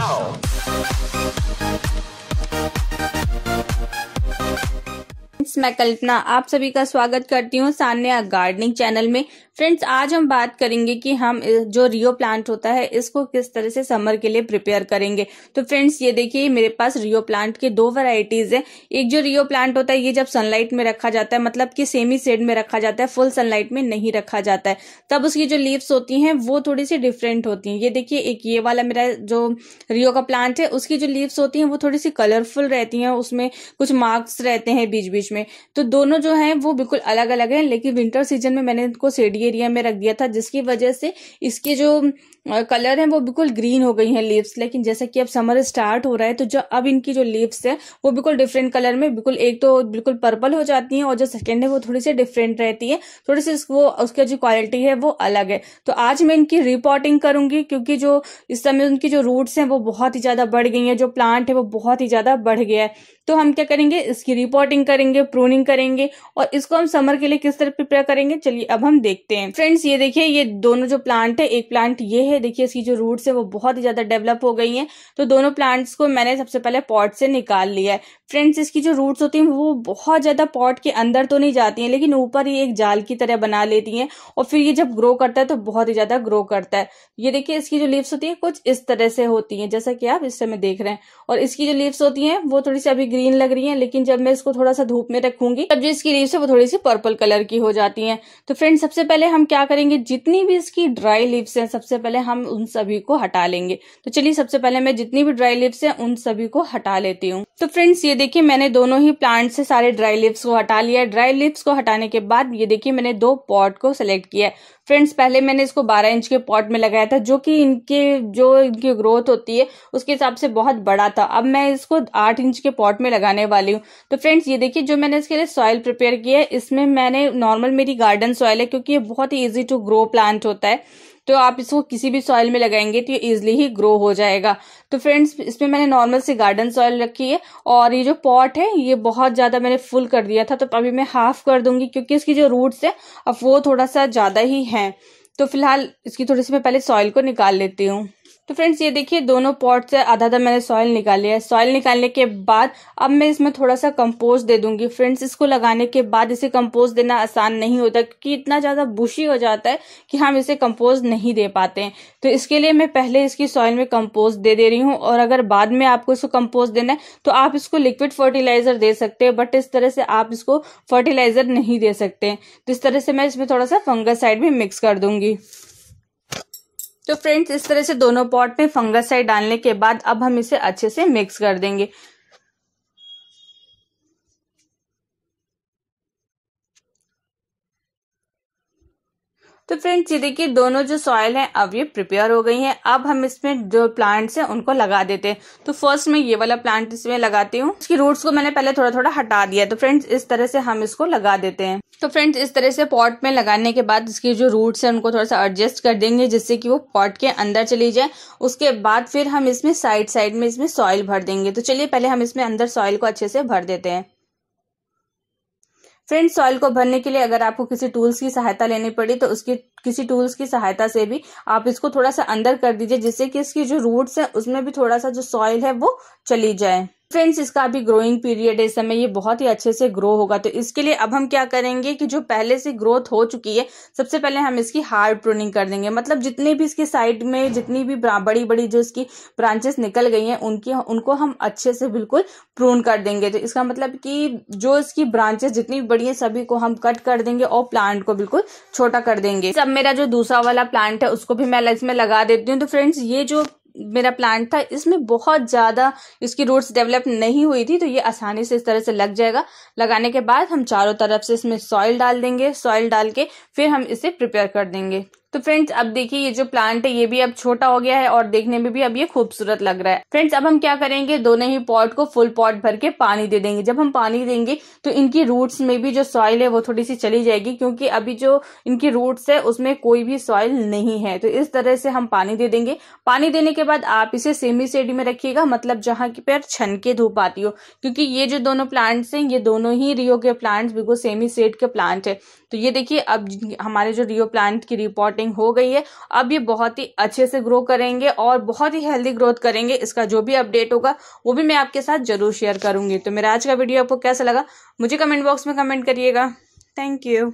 Tchau. Friends मैं कल्पना आप सभी का स्वागत करती हूँ सान्या गार्डनिंग चैनल में फ्रेंड्स आज हम बात करेंगे कि हम जो रियो प्लांट होता है इसको किस तरह से समर के लिए प्रिपेयर करेंगे तो फ्रेंड्स ये देखिए मेरे पास रियो प्लांट के दो वैरायटीज है एक जो रियो प्लांट होता है ये जब सनलाइट में रखा जाता है मतलब कि सेमी सेड में रखा जाता है फुल सनलाइट में नहीं रखा जाता है तब उसकी जो लीव्स होती है वो थोड़ी सी डिफरेंट होती है ये देखिए एक ये वाला मेरा जो रियो का प्लांट है उसकी जो लीव्स होती है वो थोड़ी सी कलरफुल रहती है उसमें कुछ मार्क्स रहते हैं बीच बीच में में तो दोनों जो हैं वो बिल्कुल अलग अलग हैं लेकिन विंटर सीजन में मैंने इनको सेडी एरिया में रख दिया था जिसकी वजह से इसके जो कलर है वो बिल्कुल ग्रीन हो गई हैं लीव्स लेकिन जैसा कि अब समर स्टार्ट हो रहा है तो जो अब इनकी जो लीव्स है वो बिल्कुल डिफरेंट कलर में बिल्कुल एक तो बिल्कुल पर्पल हो जाती है और जो सेकेंड है वो थोड़ी सी डिफरेंट रहती है थोड़ी सी वो उसकी जो क्वालिटी है वो अलग है तो आज मैं इनकी रिपोर्टिंग करूंगी क्योंकि जो इस समय उनकी जो रूट्स हैं वो बहुत ही ज्यादा बढ़ गई हैं जो प्लांट है वो बहुत ही ज्यादा बढ़ गया है तो हम क्या करेंगे इसकी रिपोर्टिंग करेंगे प्रूनिंग करेंगे और इसको हम समर के लिए किस तरह प्रिपेयर करेंगे चलिए अब हम देखते हैं फ्रेंड्स ये देखिए ये दोनों जो प्लांट है एक प्लांट ये है है देखिए इसकी जो रूट्स है वो बहुत ही ज़्यादा डेवलप हो गई हैं तो दोनों प्लांट्स को मैंने सबसे पहले पॉट से निकाल लिया है फ्रेंड्स इसकी जो रूट्स होती हैं वो बहुत ज़्यादा पॉट के अंदर तो नहीं जाती हैं लेकिन ऊपर ये एक जाल की तरह बना लेती हैं और फिर ये जब ग्रो करता है तो बहुत ही ज़्यादा ग्रो करता है ये देखिए इसकी जो लीव्स होती है कुछ इस तरह से होती है जैसा कि आप इस समय देख रहे हैं और इसकी जो लीव्स होती है वो थोड़ी सी अभी ग्रीन लग रही है लेकिन जब मैं इसको थोड़ा सा धूप में रखूंगी तब जो इसकी लीव्स है वो थोड़ी सी पर्पल कलर की हो जाती है तो फ्रेंड्स सबसे पहले हम क्या करेंगे जितनी भी इसकी ड्राई लीव्स हैं सबसे पहले हम उन सभी को हटा लेंगे तो चलिए सबसे पहले मैं जितनी भी ड्राई लिप्स है उन सभी को हटा लेती हूँ तो फ्रेंड्स ये देखिए मैंने दोनों ही प्लांट से सारे ड्राई लिप्स को हटा लिया ड्राई लिप्स को हटाने के बाद ये देखिए मैंने दो पॉट को सिलेक्ट किया है फ्रेंड्स पहले मैंने इसको 12 इंच के पॉट में लगाया था जो कि इनके जो इनकी ग्रोथ होती है उसके हिसाब से बहुत बड़ा था अब मैं इसको 8 इंच के पॉट में लगाने वाली हूँ तो फ्रेंड्स ये देखिए जो मैंने इसके लिए सॉइल प्रिपेयर किया है इसमें मैंने नॉर्मल मेरी गार्डन सॉइल है क्योंकि ये बहुत ही ईजी टू ग्रो प्लांट होता है तो आप इसको किसी भी सॉइल में लगाएंगे तो ये ईजिली ही ग्रो हो जाएगा तो फ्रेंड्स इसमें मैंने नॉर्मल से गार्डन सॉइल रखी है और ये जो पॉट है ये बहुत ज़्यादा मैंने फुल कर दिया था तो अभी मैं हाफ कर दूंगी क्योंकि इसकी जो रूट्स है अब वो थोड़ा सा ज़्यादा ही हैं तो फिलहाल इसकी थोड़ी सी मैं पहले सॉइल को निकाल लेती हूँ तो फ्रेंड्स ये देखिए दोनों पॉट से आधा आधा मैंने सॉइल निकाली है सॉइल निकालने के बाद अब मैं इसमें थोड़ा सा कंपोस्ट दे दूंगी फ्रेंड्स इसको लगाने के बाद इसे कंपोस्ट देना आसान नहीं होता क्योंकि इतना ज़्यादा बुशी हो जाता है कि हम इसे कंपोस्ट नहीं दे पाते हैं तो इसके लिए मैं पहले इसकी सॉइल में कम्पोस्ट दे दे रही हूँ और अगर बाद में आपको इसको कम्पोस्ट देना है तो आप इसको लिक्विड फर्टिलाइजर दे सकते हैं बट इस तरह से आप इसको फर्टिलाइजर नहीं दे सकते तो इस तरह से मैं इसमें थोड़ा सा फंगस साइड भी मिक्स कर दूंगी तो फ्रेंड्स इस तरह से दोनों पॉट में फंगस साइड डालने के बाद अब हम इसे अच्छे से मिक्स कर देंगे तो फ्रेंड्स ये देखिए दोनों जो सॉयल है अब ये प्रिपेयर हो गई है अब हम इसमें जो प्लांट्स हैं उनको लगा देते हैं तो फर्स्ट मैं ये वाला प्लांट इसमें लगाती हूँ इसकी रूट्स को मैंने पहले थोड़ा थोड़ा हटा दिया तो फ्रेंड्स इस तरह से हम इसको लगा देते हैं तो फ्रेंड्स इस तरह से पॉट में लगाने के बाद इसकी जो रूट्स है उनको थोड़ा सा एडजस्ट कर देंगे जिससे कि वो पॉट के अंदर चली जाए उसके बाद फिर हम इसमें साइड साइड में इसमें सॉइल भर देंगे तो चलिए पहले हम इसमें अंदर सॉइल को अच्छे से भर देते हैं फ्रेंड्स सॉइल को भरने के लिए अगर आपको किसी टूल्स की सहायता लेनी पड़ी तो उसकी किसी टूल्स की सहायता से भी आप इसको थोड़ा सा अंदर कर दीजिए जिससे कि इसकी जो रूट्स है उसमें भी थोड़ा सा जो सॉइल है वो चली जाए फ्रेंड्स इसका अभी ग्रोइंग पीरियड है इस समय ये बहुत ही अच्छे से ग्रो होगा तो इसके लिए अब हम क्या करेंगे कि जो पहले से ग्रोथ हो चुकी है सबसे पहले हम इसकी हार्ड प्रूनिंग कर देंगे मतलब जितने भी इसके साइड में जितनी भी बड़ी बड़ी जो इसकी ब्रांचेस निकल गई हैं उनकी उनको हम अच्छे से बिल्कुल प्रून कर देंगे तो इसका मतलब कि जो इसकी ब्रांचेस जितनी बड़ी है सभी को हम कट कर देंगे और प्लांट को बिल्कुल छोटा कर देंगे सब मेरा जो दूसरा वाला प्लांट है उसको भी मैं इसमें लगा देती हूँ तो फ्रेंड्स ये जो मेरा प्लांट था इसमें बहुत ज़्यादा इसकी रूट्स डेवलप नहीं हुई थी तो ये आसानी से इस तरह से लग जाएगा लगाने के बाद हम चारों तरफ से इसमें सॉइल डाल देंगे सॉइल डाल के फिर हम इसे प्रिपेयर कर देंगे तो फ्रेंड्स अब देखिए ये जो प्लांट है ये भी अब छोटा हो गया है और देखने में भी अब ये खूबसूरत लग रहा है फ्रेंड्स अब हम क्या करेंगे दोनों ही पॉट को फुल पॉट भर के पानी दे देंगे जब हम पानी देंगे तो इनकी रूट्स में भी जो सॉइल है वो थोड़ी सी चली जाएगी क्योंकि अभी जो इनकी रूट्स है उसमें कोई भी सॉइल नहीं है तो इस तरह से हम पानी दे देंगे पानी देने के बाद आप इसे सेमी सेड में रखिएगा मतलब जहां की पैर छन के धूप आती हो क्योंकि ये जो दोनों प्लांट्स हैं ये दोनों ही रियो के प्लांट्स बिल्कुल सेमी सेड के प्लांट है तो ये देखिए अब हमारे जो रियो प्लांट की रिपोर्ट स्टार्टिंग हो गई है अब ये बहुत ही अच्छे से ग्रो करेंगे और बहुत ही हेल्दी ग्रोथ करेंगे इसका जो भी अपडेट होगा वो भी मैं आपके साथ जरूर शेयर करूंगी तो मेरा आज का वीडियो आपको कैसा लगा मुझे कमेंट बॉक्स में कमेंट करिएगा थैंक यू